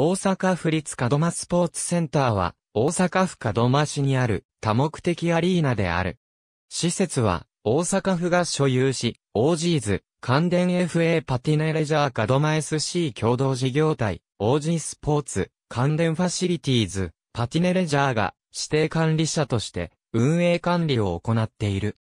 大阪府立門真スポーツセンターは、大阪府門真市にある多目的アリーナである。施設は、大阪府が所有し、OGs、関電 FA パティネレジャー門真 SC 共同事業体、OG スポーツ、関電ファシリティーズ、パティネレジャーが指定管理者として運営管理を行っている。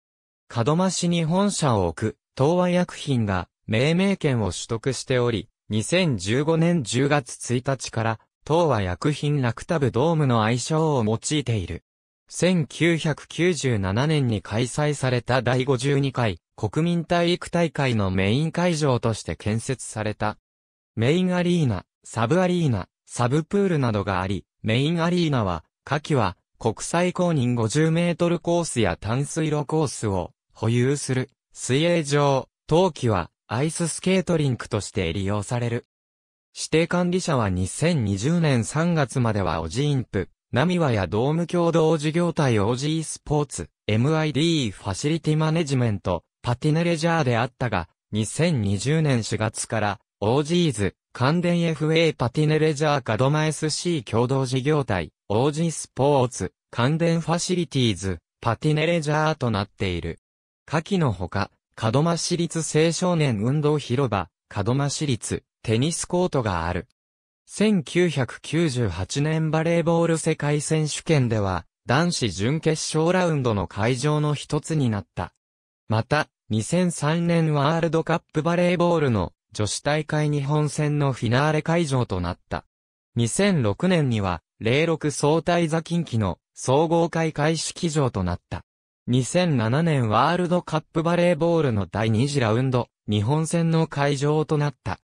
門真市に本社を置く、東和薬品が命名権を取得しており、2015年10月1日から、当は薬品ラクタブドームの愛称を用いている。1997年に開催された第52回国民体育大会のメイン会場として建設された。メインアリーナ、サブアリーナ、サブプールなどがあり、メインアリーナは、夏季は国際公認50メートルコースや淡水路コースを保有する水泳場、冬季はアイススケートリンクとして利用される。指定管理者は2020年3月まではオジインプ、ナミワやドーム共同事業体 OG スポーツ、MID ファシリティマネジメント、パティネレジャーであったが、2020年4月から OG ズ、関電 FA パティネレジャードマ SC 共同事業体、OG スポーツ、関電ファシリティーズ、パティネレジャーとなっている。下記のほか、門真市立青少年運動広場、門真市立テニスコートがある。1998年バレーボール世界選手権では、男子準決勝ラウンドの会場の一つになった。また、2003年ワールドカップバレーボールの女子大会日本戦のフィナーレ会場となった。2006年には、06総体座近畿の総合開会式場となった。2007年ワールドカップバレーボールの第2次ラウンド、日本戦の会場となった。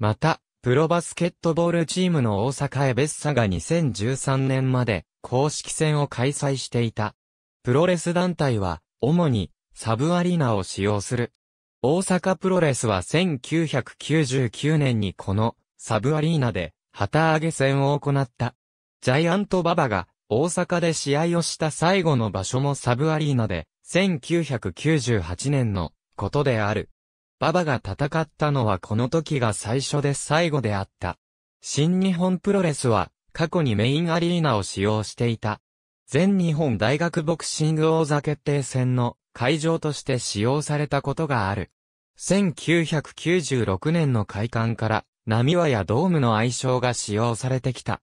また、プロバスケットボールチームの大阪エベッサが2013年まで公式戦を開催していた。プロレス団体は、主にサブアリーナを使用する。大阪プロレスは1999年にこのサブアリーナで旗揚げ戦を行った。ジャイアントババが大阪で試合をした最後の場所もサブアリーナで、1998年のことである。馬場が戦ったのはこの時が最初で最後であった。新日本プロレスは過去にメインアリーナを使用していた。全日本大学ボクシング王座決定戦の会場として使用されたことがある。1996年の開館から、波和やドームの愛称が使用されてきた。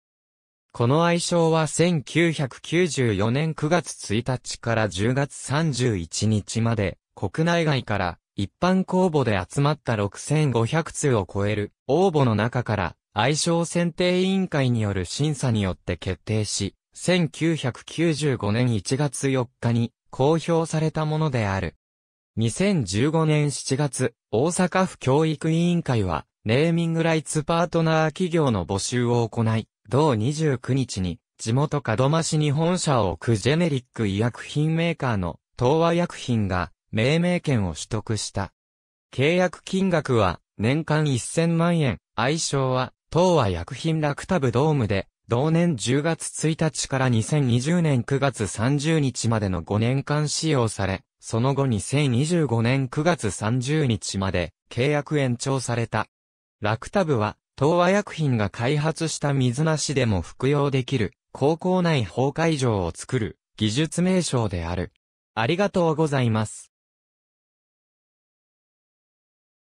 この愛称は1994年9月1日から10月31日まで、国内外から一般公募で集まった6500通を超える応募の中から愛称選定委員会による審査によって決定し、1995年1月4日に公表されたものである。2015年7月、大阪府教育委員会は、ネーミングライツパートナー企業の募集を行い、同29日に、地元門真市に本社を置くジェネリック医薬品メーカーの東和薬品が命名権を取得した。契約金額は年間1000万円、愛称は東和薬品ラクタブドームで、同年10月1日から2020年9月30日までの5年間使用され、その後2025年9月30日まで契約延長された。ラクタブは東和薬品が開発した水なしでも服用できる、高校内法会場を作る、技術名称である。ありがとうございます。